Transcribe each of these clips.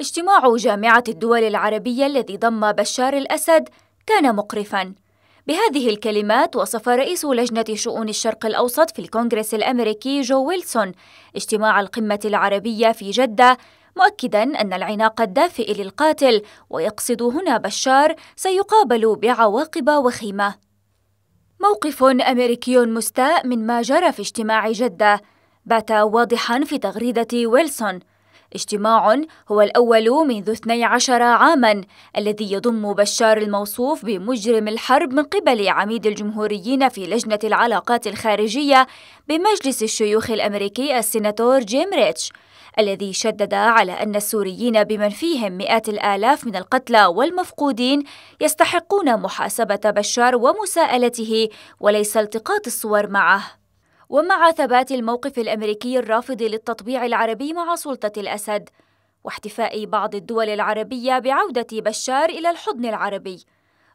اجتماع جامعة الدول العربية الذي ضم بشار الأسد كان مقرفاً بهذه الكلمات وصف رئيس لجنة شؤون الشرق الأوسط في الكونغرس الأمريكي جو ويلسون اجتماع القمة العربية في جدة مؤكدا أن العناق الدافئ للقاتل ويقصد هنا بشار سيقابل بعواقب وخيمة موقف أمريكي مستاء من ما جرى في اجتماع جدة بات واضحا في تغريدة ويلسون اجتماع هو الأول منذ 12 عاما الذي يضم بشار الموصوف بمجرم الحرب من قبل عميد الجمهوريين في لجنة العلاقات الخارجية بمجلس الشيوخ الأمريكي السيناتور جيم ريتش الذي شدد على أن السوريين بمن فيهم مئات الآلاف من القتلى والمفقودين يستحقون محاسبة بشار ومساءلته وليس التقاط الصور معه ومع ثبات الموقف الأمريكي الرافض للتطبيع العربي مع سلطة الأسد واحتفاء بعض الدول العربية بعودة بشار إلى الحضن العربي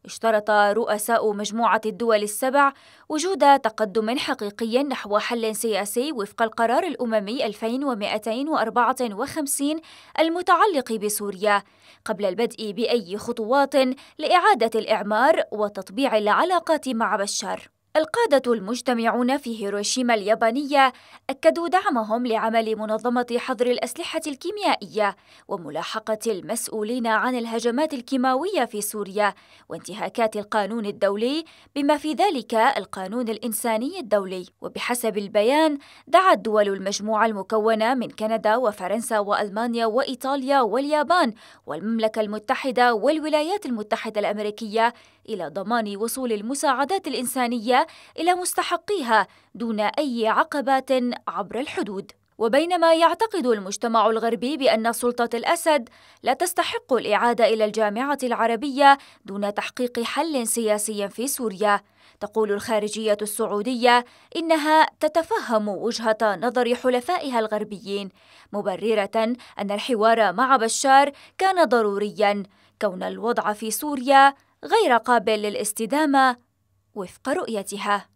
اشترط رؤساء مجموعة الدول السبع وجود تقدم حقيقي نحو حل سياسي وفق القرار الأممي 2254 المتعلق بسوريا قبل البدء بأي خطوات لإعادة الإعمار وتطبيع العلاقات مع بشار القادة المجتمعون في هيروشيما اليابانية أكدوا دعمهم لعمل منظمة حظر الأسلحة الكيميائية وملاحقة المسؤولين عن الهجمات الكيماوية في سوريا وانتهاكات القانون الدولي بما في ذلك القانون الإنساني الدولي وبحسب البيان دعت دول المجموعة المكونة من كندا وفرنسا وألمانيا وإيطاليا واليابان والمملكة المتحدة والولايات المتحدة الأمريكية إلى ضمان وصول المساعدات الإنسانية إلى مستحقيها دون أي عقبات عبر الحدود وبينما يعتقد المجتمع الغربي بأن سلطة الأسد لا تستحق الإعادة إلى الجامعة العربية دون تحقيق حل سياسي في سوريا تقول الخارجية السعودية إنها تتفهم وجهة نظر حلفائها الغربيين مبررة أن الحوار مع بشار كان ضروريا كون الوضع في سوريا غير قابل للاستدامة وفق رؤيتها